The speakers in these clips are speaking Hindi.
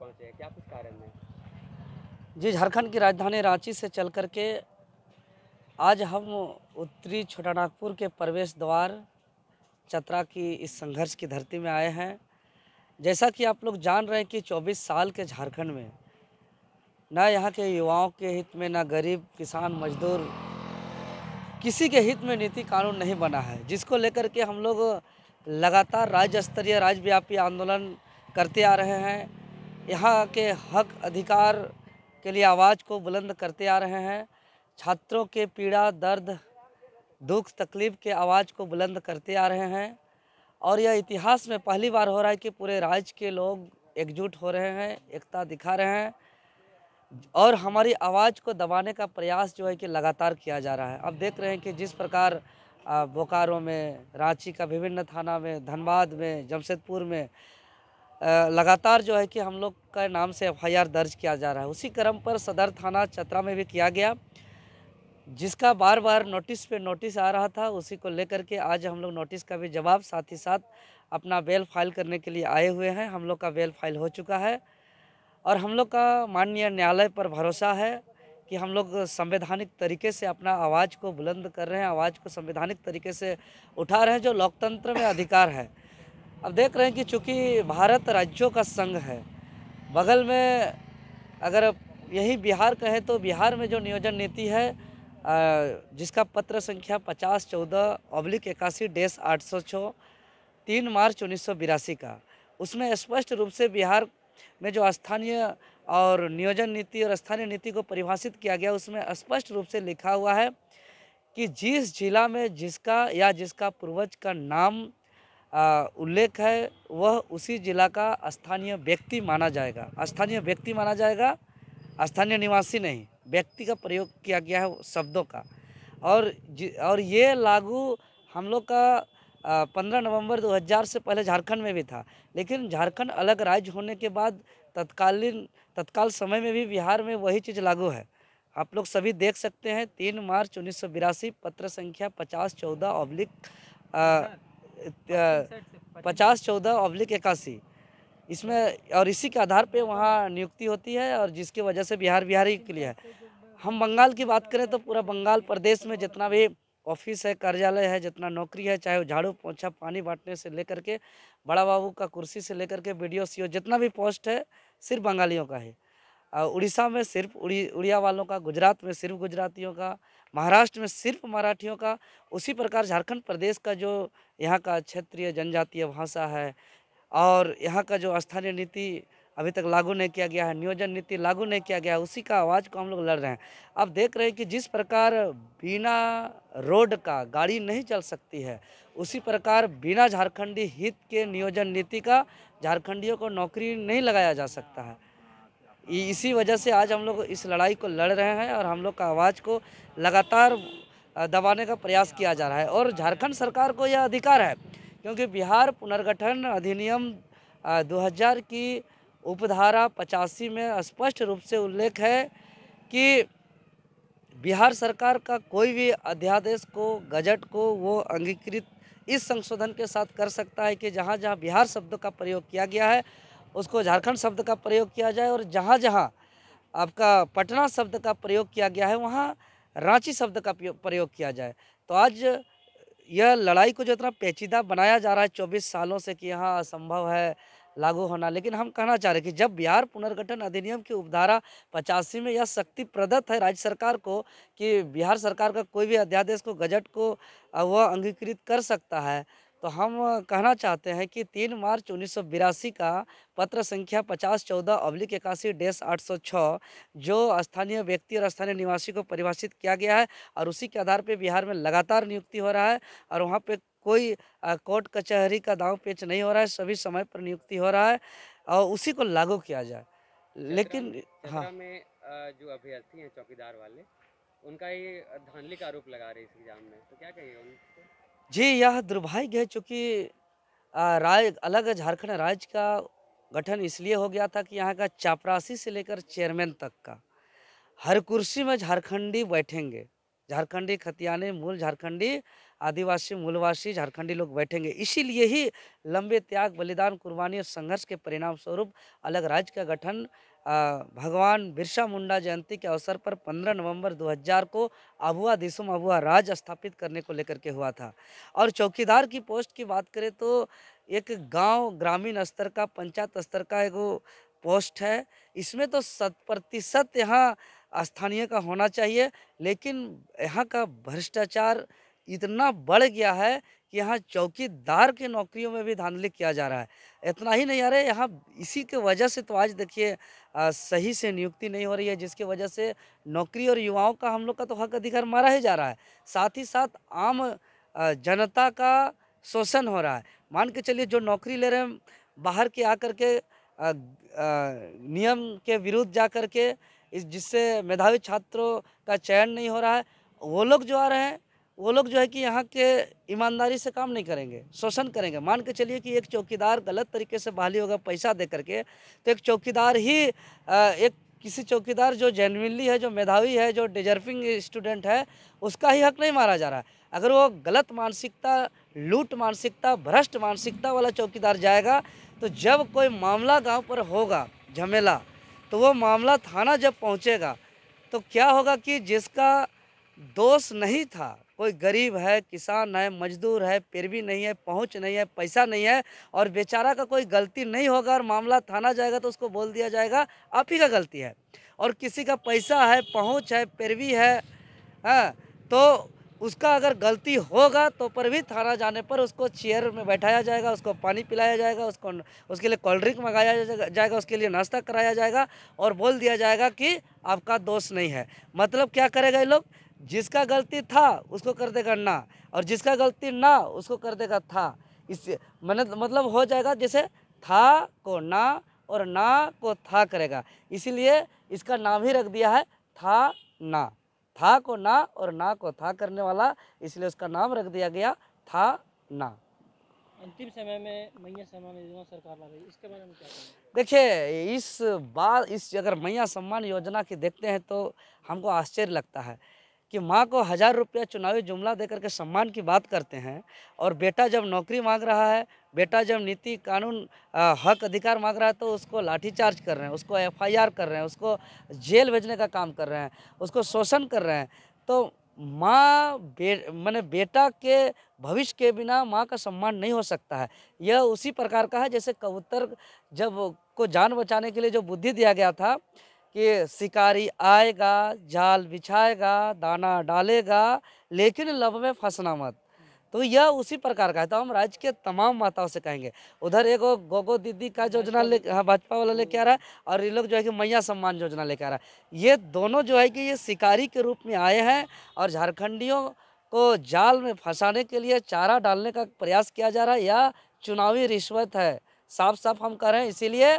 पहुंचे हैं क्या कुछ कारण है जी झारखंड की राजधानी रांची से चल कर के आज हम उत्तरी छोटा नागपुर के प्रवेश द्वार चतरा की इस संघर्ष की धरती में आए हैं जैसा कि आप लोग जान रहे हैं कि 24 साल के झारखंड में ना यहाँ के युवाओं के हित में ना गरीब किसान मजदूर किसी के हित में नीति कानून नहीं बना है जिसको लेकर के हम लोग लगातार राज्य स्तरीय राज्यव्यापी आंदोलन करते आ रहे हैं यहाँ के हक अधिकार के लिए आवाज़ को बुलंद करते आ रहे हैं छात्रों के पीड़ा दर्द दुख तकलीफ़ के आवाज़ को बुलंद करते आ रहे हैं और यह इतिहास में पहली बार हो रहा है कि पूरे राज्य के लोग एकजुट हो रहे हैं एकता दिखा रहे हैं और हमारी आवाज़ को दबाने का प्रयास जो है कि लगातार किया जा रहा है अब देख रहे हैं कि जिस प्रकार बोकारो में रांची का विभिन्न थाना में धनबाद में जमशेदपुर में लगातार जो है कि हम लोग का नाम से एफआईआर दर्ज किया जा रहा है उसी क्रम पर सदर थाना चतरा में भी किया गया जिसका बार बार नोटिस पे नोटिस आ रहा था उसी को लेकर के आज हम लोग नोटिस का भी जवाब साथ ही साथ अपना बेल फाइल करने के लिए आए हुए हैं हम लोग का बेल फाइल हो चुका है और हम लोग का माननीय न्यायालय पर भरोसा है कि हम लोग संवैधानिक तरीके से अपना आवाज़ को बुलंद कर रहे हैं आवाज़ को संवैधानिक तरीके से उठा रहे हैं जो लोकतंत्र में अधिकार है अब देख रहे हैं कि चूँकि भारत राज्यों का संघ है बगल में अगर यही बिहार कहें तो बिहार में जो नियोजन नीति है जिसका पत्र संख्या पचास चौदह अब्लिक इक्यासी डेस आठ सौ छः तीन मार्च उन्नीस का उसमें स्पष्ट रूप से बिहार में जो स्थानीय और नियोजन नीति और स्थानीय नीति को परिभाषित किया गया उसमें स्पष्ट रूप से लिखा हुआ है कि जिस जिला में जिसका या जिसका पूर्वज का नाम उल्लेख है वह उसी जिला का स्थानीय व्यक्ति माना जाएगा स्थानीय व्यक्ति माना जाएगा स्थानीय निवासी नहीं व्यक्ति का प्रयोग किया गया है शब्दों का और और ये लागू हम लोग का पंद्रह नवंबर 2000 से पहले झारखंड में भी था लेकिन झारखंड अलग राज्य होने के बाद तत्कालीन तत्काल समय में भी बिहार में वही चीज़ लागू है आप लोग सभी देख सकते हैं तीन मार्च उन्नीस पत्र संख्या पचास चौदह ऑब्लिक पचास चौदह अब्लिक इक्यासी इसमें और इसी के आधार पे वहाँ नियुक्ति होती है और जिसकी वजह से बिहार बिहारी के लिए है हम बंगाल की बात करें तो पूरा बंगाल प्रदेश में जितना भी ऑफिस है कार्यालय है जितना नौकरी है चाहे वो झाड़ू पोछा पानी बांटने से लेकर के बड़ा बाबू का कुर्सी से लेकर के बी डी जितना भी पोस्ट है सिर्फ बंगालियों का है उड़ीसा में सिर्फ उड़िया वालों का गुजरात में सिर्फ गुजरातियों का महाराष्ट्र में सिर्फ मराठियों का उसी प्रकार झारखंड प्रदेश का जो यहाँ का क्षेत्रीय जनजातीय भाषा है और यहाँ का जो स्थानीय नीति अभी तक लागू नहीं किया गया है नियोजन नीति लागू नहीं किया गया है उसी का आवाज़ को हम लोग लड़ रहे हैं अब देख रहे हैं कि जिस प्रकार बिना रोड का गाड़ी नहीं चल सकती है उसी प्रकार बिना झारखंडी हित के नियोजन नीति का झारखंडियों को नौकरी नहीं लगाया जा सकता है इसी वजह से आज हम लोग इस लड़ाई को लड़ रहे हैं और हम लोग का आवाज़ को लगातार दबाने का प्रयास किया जा रहा है और झारखंड सरकार को यह अधिकार है क्योंकि बिहार पुनर्गठन अधिनियम 2000 की उपधारा पचासी में स्पष्ट रूप से उल्लेख है कि बिहार सरकार का कोई भी अध्यादेश को गजट को वो अंगीकृत इस संशोधन के साथ कर सकता है कि जहाँ जहाँ बिहार शब्द का प्रयोग किया गया है उसको झारखंड शब्द का प्रयोग किया जाए और जहाँ जहाँ आपका पटना शब्द का प्रयोग किया गया है वहाँ रांची शब्द का प्रयोग किया जाए तो आज यह लड़ाई को जो इतना पेचीदा बनाया जा रहा है चौबीस सालों से कि यहाँ असंभव है लागू होना लेकिन हम कहना चाह रहे हैं कि जब बिहार पुनर्गठन अधिनियम की उपधारा पचासी में यह शक्ति प्रदत्त है राज्य सरकार को कि बिहार सरकार का कोई भी अध्यादेश को गजट को वह अंगीकृत कर सकता है तो हम कहना चाहते हैं कि तीन मार्च उन्नीस का पत्र संख्या पचास चौदह अब्लिक इक्यासी डेस आठ सौ छः जो स्थानीय व्यक्ति और स्थानीय निवासी को परिभाषित किया गया है और उसी के आधार पर बिहार में लगातार नियुक्ति हो रहा है और वहाँ पर कोई कोर्ट कचहरी का दाव पेच नहीं हो रहा है सभी समय पर नियुक्ति हो रहा है और उसी को लागू किया जाए लेकिन हाँ में जो अभ्यर्थी हैं चौकीदार वाले उनका ये धांधली का आरोप लगा रहे इस एग्जाम में तो क्या उनको जी यह दुर्भाग्य है चूँकि राज अलग झारखंड राज्य का गठन इसलिए हो गया था कि यहाँ का चापरासी से लेकर चेयरमैन तक का हर कुर्सी में झारखंडी बैठेंगे झारखंडी खतियाने मूल झारखंडी आदिवासी मूलवासी झारखंडी लोग बैठेंगे इसीलिए ही लंबे त्याग बलिदान कुर्बानी और संघर्ष के परिणाम स्वरूप अलग राज्य का गठन भगवान बिरसा मुंडा जयंती के अवसर पर 15 नवंबर 2000 को अबुआ दिसुम अबुआ राज स्थापित करने को लेकर के हुआ था और चौकीदार की पोस्ट की बात करें तो एक गांव ग्रामीण स्तर का पंचायत स्तर का एक पोस्ट है इसमें तो शत प्रतिशत यहाँ स्थानीय का होना चाहिए लेकिन यहाँ का भ्रष्टाचार इतना बढ़ गया है कि यहाँ चौकीदार के नौकरियों में भी धांधली किया जा रहा है इतना ही नहीं आ रहा है यहाँ इसी के वजह से तो आज देखिए सही से नियुक्ति नहीं हो रही है जिसकी वजह से नौकरी और युवाओं का हम लोग का तो हक अधिकार मारा ही जा रहा है साथ ही साथ आम जनता का शोषण हो रहा है मान के चलिए जो नौकरी ले रहे हैं बाहर के आकर के नियम के विरुद्ध जा कर के इस जिससे मेधावी छात्रों का चयन नहीं हो रहा है वो लोग जो आ रहे हैं वो लोग जो है कि यहाँ के ईमानदारी से काम नहीं करेंगे शोषण करेंगे मान के चलिए कि एक चौकीदार गलत तरीके से बहाली होगा पैसा दे करके तो एक चौकीदार ही एक किसी चौकीदार जो जेनविनली है जो मेधावी है जो डिजर्विंग स्टूडेंट है उसका ही हक नहीं मारा जा रहा है अगर वो गलत मानसिकता लूट मानसिकता भ्रष्ट मानसिकता वाला चौकीदार जाएगा तो जब कोई मामला गाँव पर होगा झमेला तो वो मामला थाना जब पहुँचेगा तो क्या होगा कि जिसका दोष नहीं था कोई गरीब है किसान है मजदूर है पैरवी नहीं है पहुँच नहीं है पैसा नहीं है और बेचारा का कोई गलती नहीं होगा और मामला थाना जाएगा तो उसको बोल दिया जाएगा आप ही का गलती है और किसी का पैसा है पहुँच है पैरवी है हाँ तो उसका अगर गलती होगा तो पर भी थाना जाने पर उसको चेयर में बैठाया जाएगा उसको पानी पिलाया जाएगा उसको उसके लिए कोल्ड ड्रिंक मंगाया जाएगा उसके लिए नाश्ता कराया जाएगा और बोल दिया जाएगा कि आपका दोष नहीं है मतलब क्या करेगा ये लोग जिसका गलती था उसको कर देगा ना और जिसका गलती ना उसको कर देगा था इस मतलब हो जाएगा जैसे था को ना और ना को था करेगा इसीलिए इसका नाम ही रख दिया है था ना था को ना और ना को था करने वाला इसलिए उसका नाम रख दिया गया था ना अंतिम समय में मैया सम्मान योजना सरकार ला रही है इसके बारे में क्या देखिए इस बार इस अगर मैया सम्मान योजना की देखते हैं तो हमको आश्चर्य लगता है कि माँ को हज़ार रुपया चुनावी जुमला देकर के सम्मान की बात करते हैं और बेटा जब नौकरी मांग रहा है बेटा जब नीति कानून आ, हक अधिकार मांग रहा है तो उसको लाठीचार्ज कर रहे हैं उसको एफआईआर कर रहे हैं उसको जेल भेजने का काम कर रहे हैं उसको शोषण कर रहे हैं तो माँ बे मैंने बेटा के भविष्य के बिना माँ का सम्मान नहीं हो सकता है यह उसी प्रकार का है जैसे कबूतर जब को जान बचाने के लिए जो बुद्धि दिया गया था कि शिकारी आएगा जाल बिछाएगा दाना डालेगा लेकिन लब में फंसना मत तो यह उसी प्रकार का है तो हम राज्य के तमाम माताओं से कहेंगे उधर एक गोगो दीदी का योजना ले हाँ भाजपा वाला लेके आ रहा है और ये लोग जो है कि मैया सम्मान योजना लेके आ रहा है ये दोनों जो है कि ये शिकारी के रूप में आए हैं और झारखंडियों को जाल में फंसाने के लिए चारा डालने का प्रयास किया जा रहा है या चुनावी रिश्वत है साफ साफ हम कह रहे हैं इसीलिए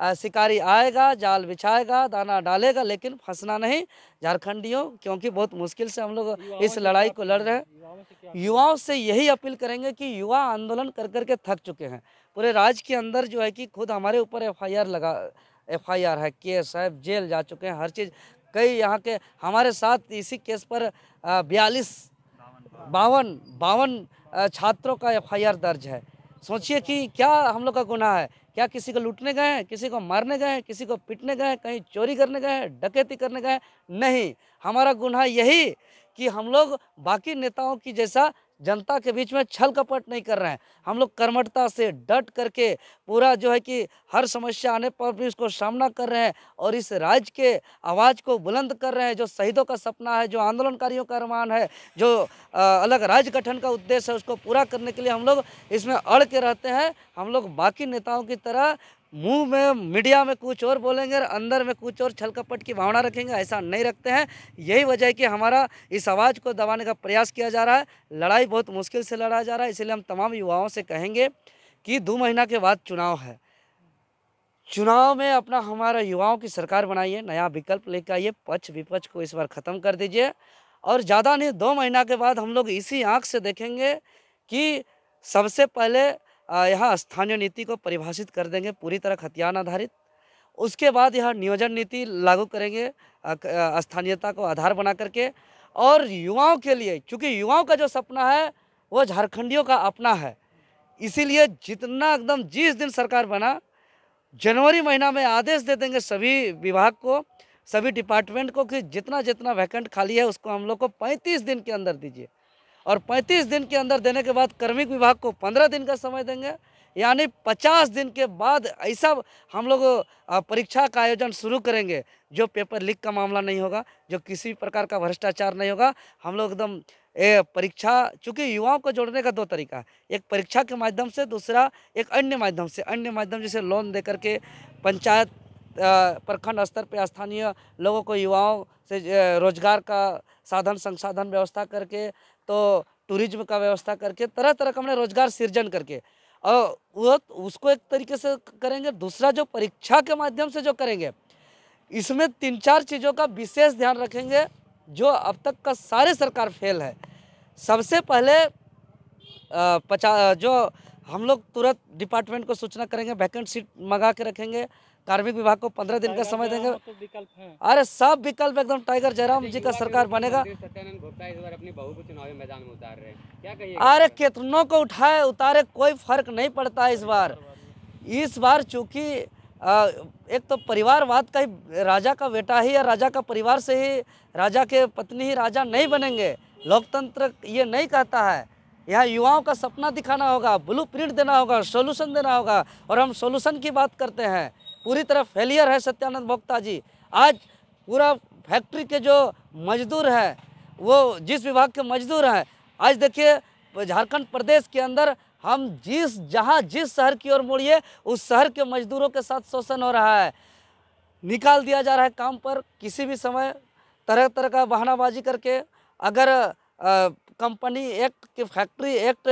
शिकारी आएगा जाल बिछाएगा दाना डालेगा लेकिन फंसना नहीं झारखंडियों क्योंकि बहुत मुश्किल से हम लोग इस लड़ाई को लड़ रहे हैं युवाओं से यही अपील करेंगे कि युवा आंदोलन कर करके थक चुके हैं पूरे राज्य के अंदर जो है कि खुद हमारे ऊपर एफआईआर लगा एफआईआर है केस है जेल जा चुके हैं हर चीज़ कई यहाँ के हमारे साथ इसी केस पर बयालीस बावन बावन छात्रों का एफआईआर दर्ज है सोचिए कि क्या हम लोग का गुनाह है क्या किसी को लूटने गए हैं किसी को मारने गए हैं किसी को पीटने गए हैं कहीं चोरी करने गए हैं डकैती करने गए नहीं हमारा गुनाह यही कि हम लोग बाकी नेताओं की जैसा जनता के बीच में छल कपट नहीं कर रहे हैं हम लोग कर्मठता से डट करके पूरा जो है कि हर समस्या आने पर भी उसको सामना कर रहे हैं और इस राज्य के आवाज़ को बुलंद कर रहे हैं जो शहीदों का सपना है जो आंदोलनकारियों का अरमान है जो अलग राज्य गठन का उद्देश्य है उसको पूरा करने के लिए हम लोग इसमें अड़ के रहते हैं हम लोग बाकी नेताओं की तरह मुंह में मीडिया में कुछ और बोलेंगे और अंदर में कुछ और छल कपट की भावना रखेंगे ऐसा नहीं रखते हैं यही वजह है कि हमारा इस आवाज़ को दबाने का प्रयास किया जा रहा है लड़ाई बहुत मुश्किल से लड़ा जा रहा है इसलिए हम तमाम युवाओं से कहेंगे कि दो महीना के बाद चुनाव है चुनाव में अपना हमारा युवाओं की सरकार बनाइए नया विकल्प लेकर आइए पक्ष विपक्ष को इस बार ख़त्म कर दीजिए और ज़्यादा नहीं दो महीना के बाद हम लोग इसी आँख से देखेंगे कि सबसे पहले यह स्थानीय नीति को परिभाषित कर देंगे पूरी तरह खतियान आधारित उसके बाद यह नियोजन नीति लागू करेंगे स्थानीयता को आधार बना करके और युवाओं के लिए क्योंकि युवाओं का जो सपना है वो झारखंडियों का अपना है इसीलिए जितना एकदम जिस दिन सरकार बना जनवरी महीना में आदेश दे देंगे सभी विभाग को सभी डिपार्टमेंट को कि जितना जितना वैकेंट खाली है उसको हम लोग को 35 दिन के अंदर दीजिए और 35 दिन के अंदर देने के बाद कार्मिक विभाग को 15 दिन का समय देंगे यानी 50 दिन के बाद ऐसा हम लोग परीक्षा का आयोजन शुरू करेंगे जो पेपर लीक का मामला नहीं होगा जो किसी भी प्रकार का भ्रष्टाचार नहीं होगा हम लोग एकदम ए परीक्षा चूँकि युवाओं को जोड़ने का दो तरीका है एक परीक्षा के माध्यम से दूसरा एक अन्य माध्यम से अन्य माध्यम जैसे लोन दे करके पंचायत प्रखंड स्तर पर स्थानीय लोगों को युवाओं से रोजगार का साधन संसाधन व्यवस्था करके तो टूरिज्म का व्यवस्था करके तरह तरह का हमने रोजगार सृजन करके और वो उसको एक तरीके से करेंगे दूसरा जो परीक्षा के माध्यम से जो करेंगे इसमें तीन चार चीज़ों का विशेष ध्यान रखेंगे जो अब तक का सारे सरकार फेल है सबसे पहले पचा जो हम लोग तुरंत डिपार्टमेंट को सूचना करेंगे वैकेंट सीट मंगा के रखेंगे कार्मिक विभाग को पंद्रह दिन का समय देंगे तो अरे सब विकल्प एकदम टाइगर जयराम जी का सरकार बनेगा अरे कितनों को उठाए उतारे कोई फर्क नहीं पड़ता इस बार इस बार चूंकि एक तो परिवारवाद का ही राजा का बेटा ही या राजा का परिवार से ही राजा के पत्नी ही राजा नहीं बनेंगे लोकतंत्र ये नहीं कहता है यहाँ युवाओं का सपना दिखाना होगा ब्लू प्रिंट देना होगा सोल्यूशन देना होगा और हम सोल्यूशन की बात करते हैं पूरी तरह फेलियर है सत्यानंद भोक्ता जी आज पूरा फैक्ट्री के जो मजदूर हैं वो जिस विभाग के मजदूर हैं आज देखिए झारखंड प्रदेश के अंदर हम जिस जहाँ जिस शहर की ओर मोड़िए उस शहर के मजदूरों के साथ शोषण हो रहा है निकाल दिया जा रहा है काम पर किसी भी समय तरह तरह का बहानाबाजी करके अगर कंपनी एक्ट के फैक्ट्री एक्ट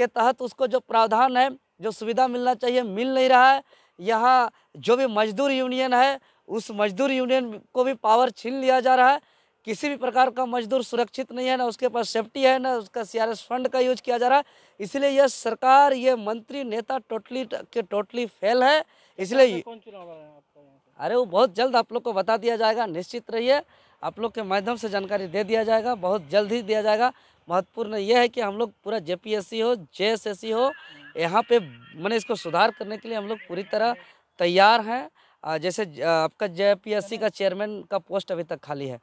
के तहत उसको जो प्रावधान है जो सुविधा मिलना चाहिए मिल नहीं रहा है यहाँ जो भी मजदूर यूनियन है उस मजदूर यूनियन को भी पावर छीन लिया जा रहा है किसी भी प्रकार का मजदूर सुरक्षित नहीं है ना उसके पास सेफ्टी है ना उसका सी फंड का यूज किया जा रहा है इसलिए यह सरकार ये मंत्री नेता टोटली के टोटली फेल है इसलिए अरे वो बहुत जल्द आप लोग को बता दिया जाएगा निश्चित रहिए आप लोग के माध्यम से जानकारी दे दिया जाएगा बहुत जल्द ही दिया जाएगा महत्वपूर्ण यह है कि हम लोग पूरा जे हो जे हो यहाँ पे मैंने इसको सुधार करने के लिए हम लोग पूरी तरह तैयार हैं जैसे आपका जे का चेयरमैन का पोस्ट अभी तक खाली है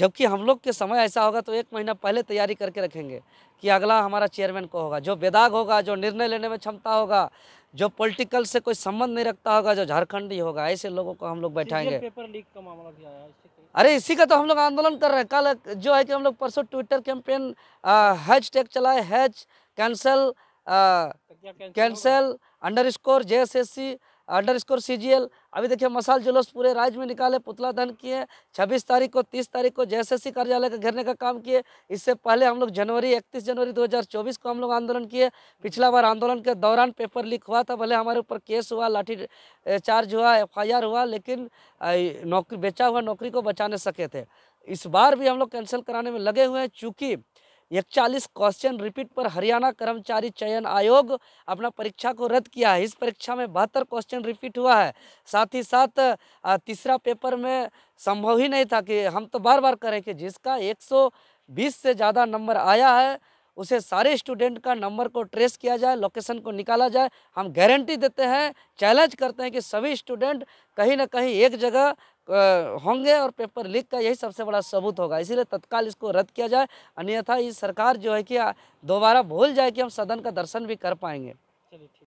जबकि हम लोग के समय ऐसा होगा तो एक महीना पहले तैयारी करके रखेंगे कि अगला हमारा चेयरमैन को होगा जो बेदाग होगा जो निर्णय लेने में क्षमता होगा जो पॉलिटिकल से कोई संबंध नहीं रखता होगा जो झारखंडी होगा ऐसे लोगों को हम लोग बैठाएंगे पेपर लीक का मामला भी आया अरे इसी का तो हम लोग आंदोलन कर रहे हैं कल जो है कि हम लोग परसों ट्विटर कैंपेन हैच टैग चलाए hash cancel cancel underscore J S S C underscore C G L अभी देखिए मसाल जुलूस पूरे राज्य में निकाले पुतला दहन किए छब्बीस तारीख को तीस तारीख को सी कार्यालय का घेरने का काम किए इससे पहले हम लोग जनवरी इकतीस जनवरी 2024 को हम लोग आंदोलन किए पिछला बार आंदोलन के दौरान पेपर लीक हुआ था भले हमारे ऊपर केस हुआ लाठी चार्ज हुआ एफ हुआ लेकिन नौकरी बेचा हुआ नौकरी को बचाने सके थे इस बार भी हम लोग कैंसिल कराने में लगे हुए हैं चूँकि इकचालीस क्वेश्चन रिपीट पर हरियाणा कर्मचारी चयन आयोग अपना परीक्षा को रद्द किया है इस परीक्षा में बहत्तर क्वेश्चन रिपीट हुआ है साथ ही साथ तीसरा पेपर में संभव ही नहीं था कि हम तो बार बार करें कि जिसका 120 से ज़्यादा नंबर आया है उसे सारे स्टूडेंट का नंबर को ट्रेस किया जाए लोकेशन को निकाला जाए हम गारंटी देते हैं चैलेंज करते हैं कि सभी स्टूडेंट कहीं ना कहीं एक जगह होंगे और पेपर लीक का यही सबसे बड़ा सबूत होगा इसीलिए तत्काल इसको रद्द किया जाए अन्यथा ये सरकार जो है कि दोबारा भूल जाए कि हम सदन का दर्शन भी कर पाएंगे चलिए